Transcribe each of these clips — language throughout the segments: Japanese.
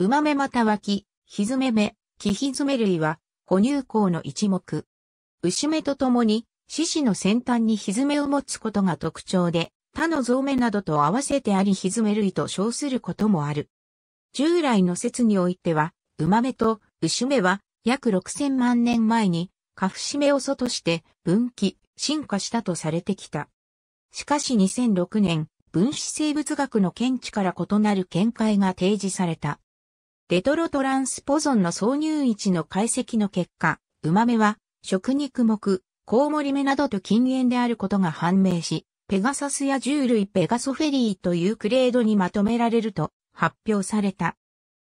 ウマメまたはキ、ヒズメメ、キヒズメ類は、哺乳口の一目。牛目とともに、獅子の先端にヒズメを持つことが特徴で、他の象目などと合わせてありヒズメ類と称することもある。従来の説においては、ウマメと牛目は約6000万年前にカフシメを外として分岐、進化したとされてきた。しかし2006年、分子生物学の見地から異なる見解が提示された。レトロトランスポゾンの挿入位置の解析の結果、ウ目は、食肉目、コウモリ目などと禁煙であることが判明し、ペガサスや獣類ペガソフェリーというグレードにまとめられると発表された。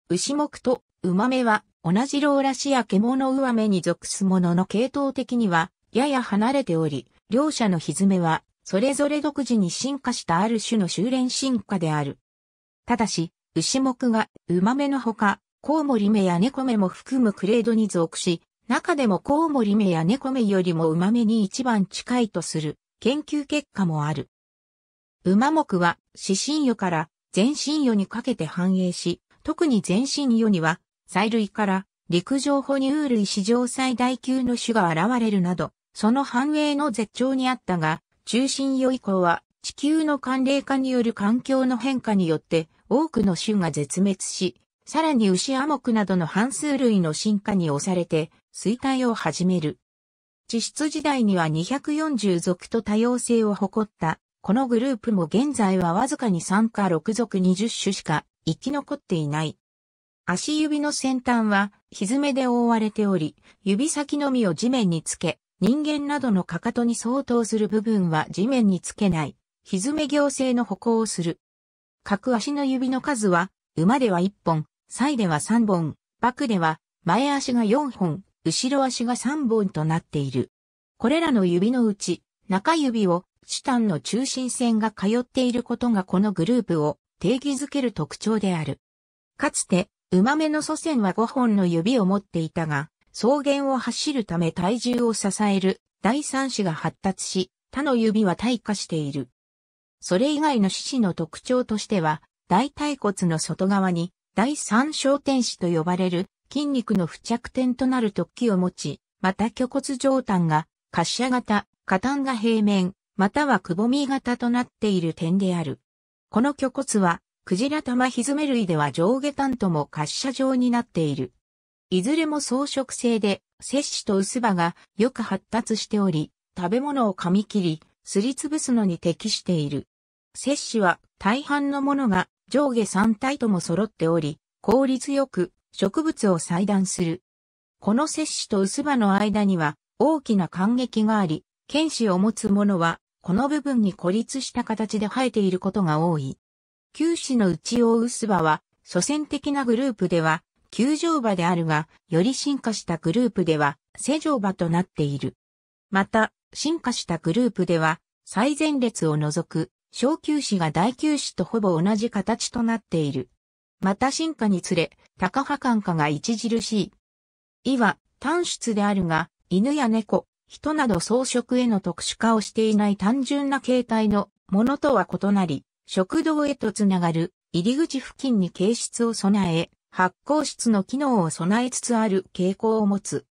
牛目とウ目は同じローラシア獣上目に属すものの系統的にはやや離れており、両者の蹄はそれぞれ独自に進化したある種の修練進化である。ただし、牛目が馬目のほか、コウモリ目や猫目も含むグレードに属し、中でもコウモリ目や猫目よりも馬目に一番近いとする研究結果もある。馬目は死神魚から全身魚にかけて繁栄し、特に全身魚には、細類から陸上哺乳類史上最大級の種が現れるなど、その繁栄の絶頂にあったが、中心魚以降は地球の寒冷化による環境の変化によって多くの種が絶滅し、さらに牛アモクなどの半数類の進化に押されて、衰退を始める。地質時代には240属と多様性を誇った、このグループも現在はわずかに3か6属20種しか生き残っていない。足指の先端は、ひずめで覆われており、指先のみを地面につけ、人間などのかかとに相当する部分は地面につけない、ひずめ行政の歩行をする。各足の指の数は、馬では1本、歳では3本、バクでは前足が4本、後ろ足が3本となっている。これらの指のうち、中指をチタンの中心線が通っていることがこのグループを定義づける特徴である。かつて、馬目の祖先は5本の指を持っていたが、草原を走るため体重を支える第三子が発達し、他の指は退化している。それ以外の獅子の特徴としては、大腿骨の外側に第三小天子と呼ばれる筋肉の付着点となる突起を持ち、また虚骨上端が滑車型、下端が平面、またはくぼみ型となっている点である。この虚骨は、クジラ玉ひずめ類では上下端とも滑車状になっている。いずれも装飾性で、摂氏と薄葉がよく発達しており、食べ物を噛み切り、すりつぶすのに適している。摂氏は大半のものが上下3体とも揃っており、効率よく植物を裁断する。この摂氏と薄葉の間には大きな感激があり、剣士を持つ者はこの部分に孤立した形で生えていることが多い。九死の内大薄葉は祖先的なグループでは九条葉であるが、より進化したグループでは世条葉となっている。また、進化したグループでは最前列を除く小球子が大球子とほぼ同じ形となっている。また進化につれ、高波感化が著しい。胃は、単出であるが、犬や猫、人など草食への特殊化をしていない単純な形態のものとは異なり、食道へとつながる入り口付近に形質を備え、発酵室の機能を備えつつある傾向を持つ。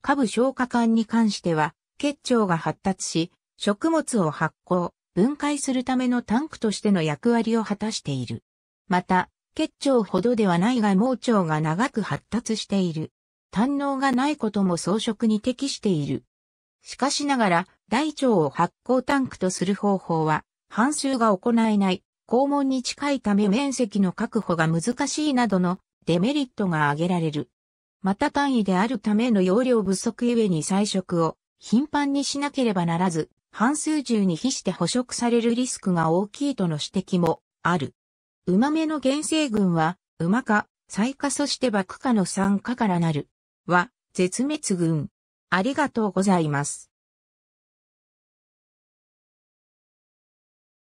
下部消化管に関しては、結腸が発達し、食物を発酵、分解するためのタンクとしての役割を果たしている。また、結腸ほどではないが盲腸が長く発達している。胆脳がないことも装飾に適している。しかしながら、大腸を発酵タンクとする方法は、半数が行えない、肛門に近いため面積の確保が難しいなどのデメリットが挙げられる。また単位であるための容量不足ゆえに採食を頻繁にしなければならず、半数中に比して捕食されるリスクが大きいとの指摘もある。ウ目の原生群は、馬か、最下そして馬クの参加からなる。は、絶滅群。ありがとうございます。